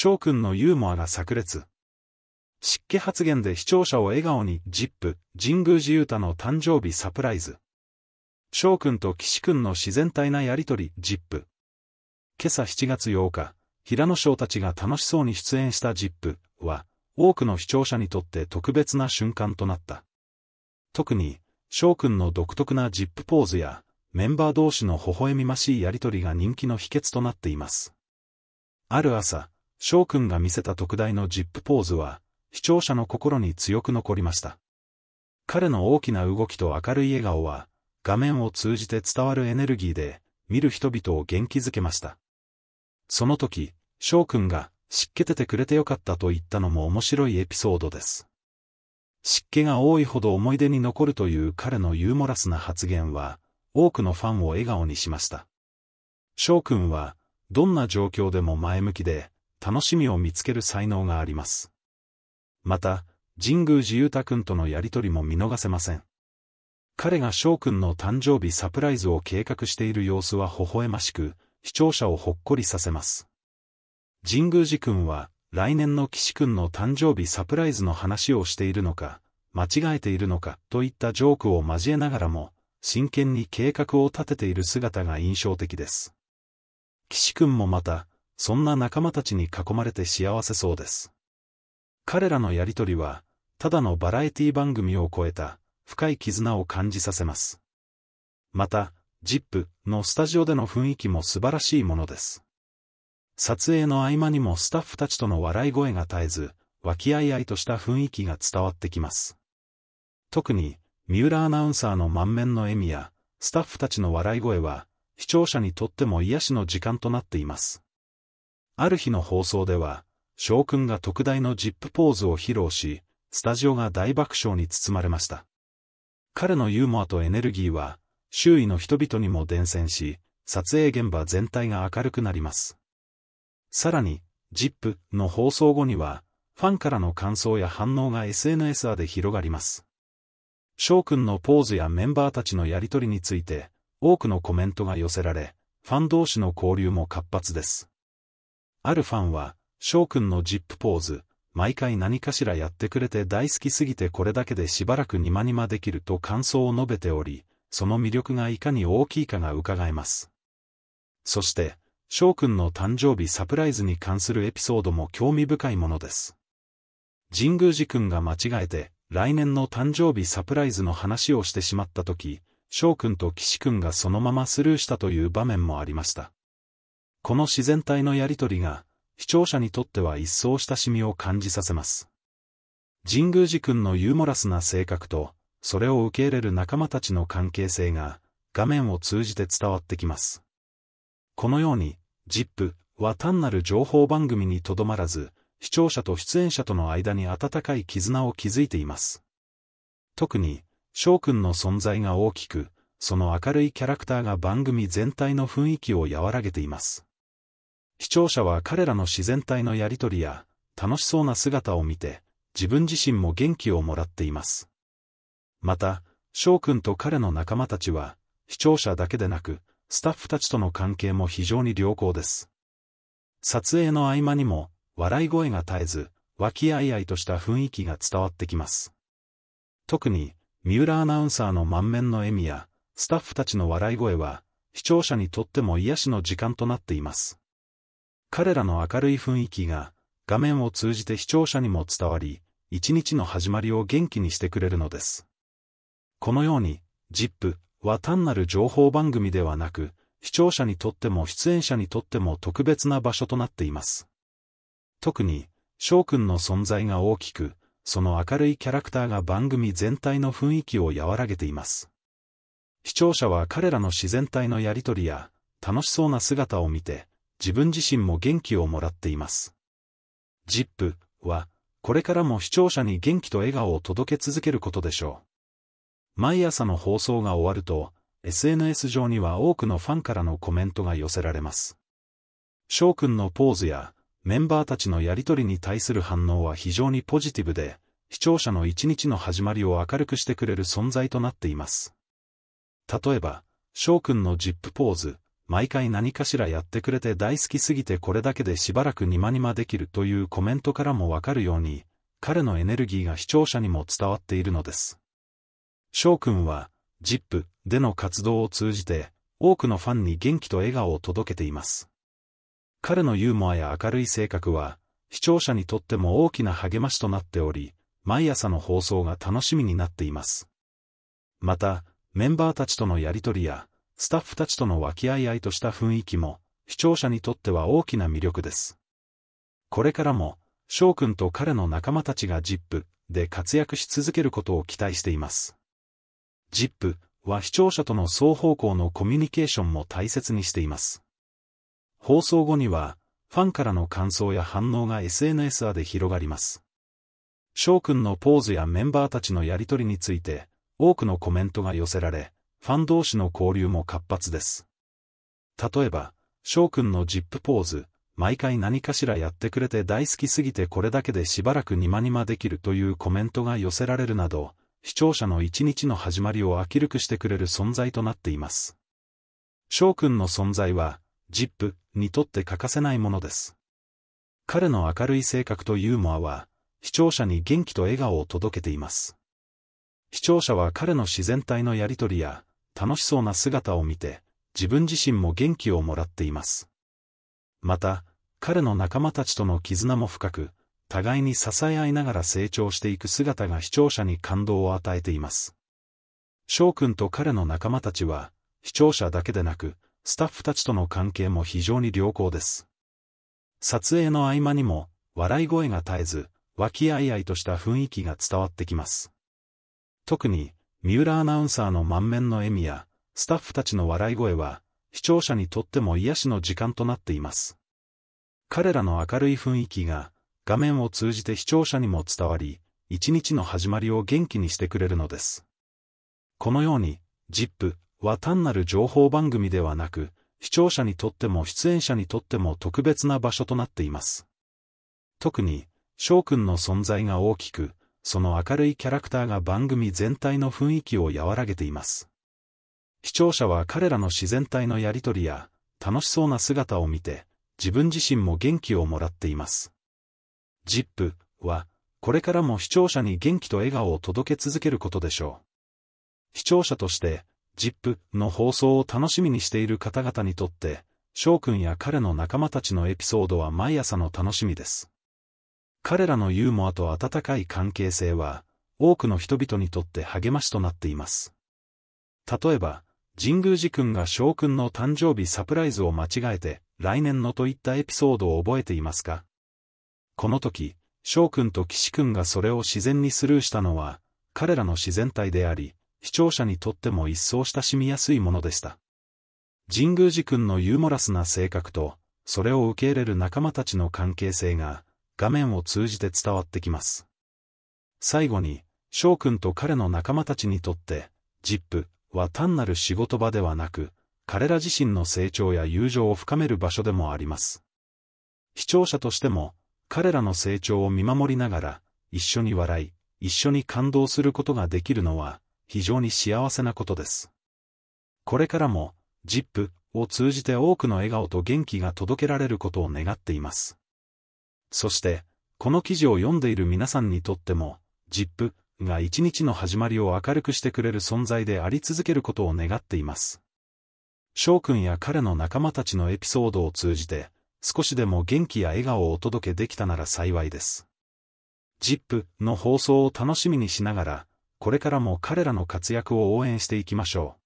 翔くんのユーモアが炸裂。湿気発言で視聴者を笑顔に、ジップ、神宮寺勇太の誕生日サプライズ。翔くんと岸くんの自然体なやりとり、ジップ。今朝7月8日、平野翔たちが楽しそうに出演したジップは、多くの視聴者にとって特別な瞬間となった。特に、翔くんの独特なジップポーズや、メンバー同士の微笑みましいやりとりが人気の秘訣となっています。ある朝、翔くんが見せた特大のジップポーズは、視聴者の心に強く残りました。彼の大きな動きと明るい笑顔は、画面を通じて伝わるエネルギーで、見る人々を元気づけました。その時、翔くんが、湿気ててくれてよかったと言ったのも面白いエピソードです。湿気が多いほど思い出に残るという彼のユーモラスな発言は、多くのファンを笑顔にしました。翔くんは、どんな状況でも前向きで、楽しみを見つける才能があります。また、神宮寺勇太君とのやりとりも見逃せません。彼が翔くんの誕生日サプライズを計画している様子は微笑ましく、視聴者をほっこりさせます。神宮寺君は、来年の岸君の誕生日サプライズの話をしているのか、間違えているのか、といったジョークを交えながらも、真剣に計画を立てている姿が印象的です。岸君もまた、そんな仲間たちに囲まれて幸せそうです。彼らのやりとりは、ただのバラエティ番組を超えた、深い絆を感じさせます。また、ZIP のスタジオでの雰囲気も素晴らしいものです。撮影の合間にもスタッフたちとの笑い声が絶えず、和気あいあいとした雰囲気が伝わってきます。特に、三浦アナウンサーの満面の笑みや、スタッフたちの笑い声は、視聴者にとっても癒しの時間となっています。ある日の放送では、翔くんが特大のジップポーズを披露し、スタジオが大爆笑に包まれました。彼のユーモアとエネルギーは、周囲の人々にも伝染し、撮影現場全体が明るくなります。さらに、ジップの放送後には、ファンからの感想や反応が SNS で広がります。翔くんのポーズやメンバーたちのやりとりについて、多くのコメントが寄せられ、ファン同士の交流も活発です。あるファンは、翔くんのジップポーズ、毎回何かしらやってくれて大好きすぎてこれだけでしばらくニマニマできると感想を述べており、その魅力がいかに大きいかが伺えます。そして、翔くんの誕生日サプライズに関するエピソードも興味深いものです。神宮寺くんが間違えて、来年の誕生日サプライズの話をしてしまったとき、翔くんと岸くんがそのままスルーしたという場面もありました。この自然体のやりとりが、視聴者にとっては一層親しみを感じさせます。神宮寺君のユーモラスな性格と、それを受け入れる仲間たちの関係性が、画面を通じて伝わってきます。このように、ZIP は単なる情報番組にとどまらず、視聴者と出演者との間に温かい絆を築いています。特に、翔くんの存在が大きく、その明るいキャラクターが番組全体の雰囲気を和らげています。視聴者は彼らの自然体のやりとりや、楽しそうな姿を見て、自分自身も元気をもらっています。また、翔くんと彼の仲間たちは、視聴者だけでなく、スタッフたちとの関係も非常に良好です。撮影の合間にも、笑い声が絶えず、和気あいあいとした雰囲気が伝わってきます。特に、三浦アナウンサーの満面の笑みや、スタッフたちの笑い声は、視聴者にとっても癒しの時間となっています。彼らの明るい雰囲気が、画面を通じて視聴者にも伝わり、一日の始まりを元気にしてくれるのです。このように、ZIP は単なる情報番組ではなく、視聴者にとっても出演者にとっても特別な場所となっています。特に、翔くんの存在が大きく、その明るいキャラクターが番組全体の雰囲気を和らげています。視聴者は彼らの自然体のやりとりや、楽しそうな姿を見て、自分自身も元気をもらっています。ZIP は、これからも視聴者に元気と笑顔を届け続けることでしょう。毎朝の放送が終わると、SNS 上には多くのファンからのコメントが寄せられます。翔くんのポーズや、メンバーたちのやりとりに対する反応は非常にポジティブで、視聴者の一日の始まりを明るくしてくれる存在となっています。例えば、翔くんのジップポーズ毎回何かしらやってくれて大好きすぎてこれだけでしばらくニマニマできるというコメントからもわかるように、彼のエネルギーが視聴者にも伝わっているのです。翔くんは、ZIP での活動を通じて、多くのファンに元気と笑顔を届けています。彼のユーモアや明るい性格は、視聴者にとっても大きな励ましとなっており、毎朝の放送が楽しみになっています。また、メンバーたちとのやりとりや、スタッフたちとの和気あいあいとした雰囲気も、視聴者にとっては大きな魅力です。これからも、翔くんと彼の仲間たちが ZIP で活躍し続けることを期待しています。ZIP は視聴者との双方向のコミュニケーションも大切にしています。放送後には、ファンからの感想や反応が SNS で広がります。翔くんのポーズやメンバーたちのやりとりについて、多くのコメントが寄せられ、ファン同士の交流も活発です。例えば、翔くんのジップポーズ、毎回何かしらやってくれて大好きすぎてこれだけでしばらくにまにまできるというコメントが寄せられるなど、視聴者の一日の始まりを明るくしてくれる存在となっています。翔くんの存在は、ジップにとって欠かせないものです。彼の明るい性格とユーモアは、視聴者に元気と笑顔を届けています。視聴者は彼の自然体のやりとりや、楽しそうな姿を見て、自分自身も元気をもらっています。また、彼の仲間たちとの絆も深く、互いに支え合いながら成長していく姿が視聴者に感動を与えています。翔くんと彼の仲間たちは、視聴者だけでなく、スタッフたちとの関係も非常に良好です。撮影の合間にも、笑い声が絶えず、和気あいあいとした雰囲気が伝わってきます。特に、三浦アナウンサーの満面の笑みや、スタッフたちの笑い声は、視聴者にとっても癒しの時間となっています。彼らの明るい雰囲気が、画面を通じて視聴者にも伝わり、一日の始まりを元気にしてくれるのです。このように、ZIP は単なる情報番組ではなく、視聴者にとっても出演者にとっても特別な場所となっています。特に、翔くんの存在が大きく、その明るいキャラクターが番組全体の雰囲気を和らげています。視聴者は彼らの自然体のやりとりや、楽しそうな姿を見て、自分自身も元気をもらっています。ZIP は、これからも視聴者に元気と笑顔を届け続けることでしょう。視聴者として、ZIP の放送を楽しみにしている方々にとって、翔くんや彼の仲間たちのエピソードは毎朝の楽しみです。彼らのユーモアと温かい関係性は、多くの人々にとって励ましとなっています。例えば、神宮寺君が翔君の誕生日サプライズを間違えて、来年のといったエピソードを覚えていますかこの時、翔君と岸君がそれを自然にスルーしたのは、彼らの自然体であり、視聴者にとっても一層親しみやすいものでした。神宮寺君のユーモラスな性格と、それを受け入れる仲間たちの関係性が、画面を通じて伝わってきます。最後に、翔くんと彼の仲間たちにとって、ZIP は単なる仕事場ではなく、彼ら自身の成長や友情を深める場所でもあります。視聴者としても、彼らの成長を見守りながら、一緒に笑い、一緒に感動することができるのは、非常に幸せなことです。これからも、ZIP を通じて多くの笑顔と元気が届けられることを願っています。そして、この記事を読んでいる皆さんにとっても、ZIP が一日の始まりを明るくしてくれる存在であり続けることを願っています。翔くんや彼の仲間たちのエピソードを通じて、少しでも元気や笑顔をお届けできたなら幸いです。ZIP の放送を楽しみにしながら、これからも彼らの活躍を応援していきましょう。